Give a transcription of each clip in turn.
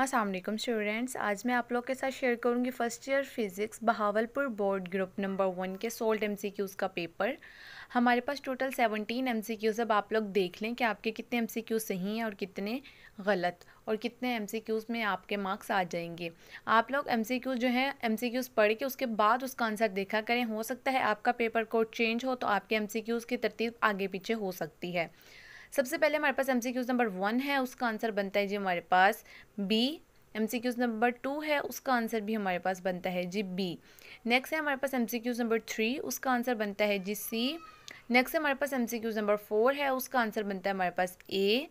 Aslam students आज मैं आप लोग के साथ शेयर करूँगी first year physics Bahawalpur board group number one के सोल्ड एम सी क्यूज़ का पेपर हमारे पास total seventeen M C Qs अब आप लोग देख लें कि आपके कितने एम सी क्यूज़ सही हैं और कितने गलत और कितने एम सी क्यूज़ में आपके मार्क्स आ जाएंगे आप लोग एम सी क्यूज़ जो हैं एम सी क्यूज़ पढ़ के उसके बाद उसका आंसर देखा करें हो सकता है आपका पेपर कोड चेंज हो तो आपके एम सी क्यूज़ की तरतीब आगे पीछे हो सकती है सबसे पहले हमारे पास एम नंबर वन है उसका आंसर बनता है जी हमारे पास बी एम नंबर टू है उसका आंसर भी हमारे पास बनता है जी बी नेक्स्ट है हमारे पास एम नंबर थ्री उसका आंसर बनता है जी सी नेक्स्ट है हमारे पास एम नंबर फोर है उसका आंसर बनता है हमारे पास ए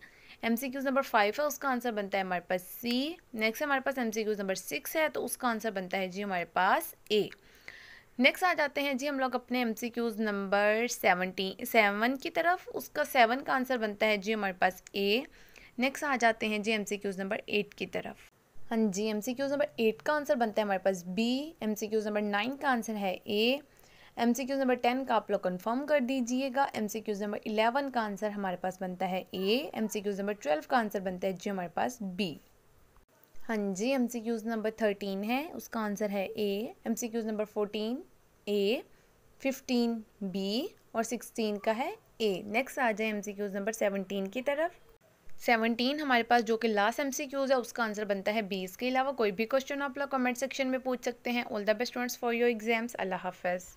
एम नंबर फाइव है उसका आंसर बनता है हमारे पास सी नेक्स्ट है हमारे पास एम नंबर सिक्स है तो उसका आंसर बनता है जी हमारे पास ए नेक्स्ट आ जाते हैं जी हम लोग अपने M C Qs number seventy seven की तरफ उसका सेवन का आंसर बनता है जी हमारे पास ए नेक्स्ट आ जाते हैं जी M C Qs number eight की तरफ हाँ जी M C Qs number eight का आंसर बनता है हमारे पास B M C Qs number nine का आंसर है A M C Qs number ten का आप लोग कन्फर्म कर दीजिएगा M C Qs number eleven का आंसर हमारे पास बनता है A M C Qs number twelve का आंसर बनता है जी हमारे पास बी हाँ जी M C Qs number thirteen है उसका आंसर है A M C Qs number fourteen A fifteen B और सिक्सटीन का है ए नेक्स्ट आ जाए M C Qs number seventeen की तरफ सेवनटीन हमारे पास जो कि लास्ट एम सी क्यूज़ है उसका आंसर बनता है बी इसके अलावा कोई भी क्वेश्चन आप लोग कमेंट सेक्शन में पूछ सकते हैं all the best students for your exams अल्लाह हाफिज़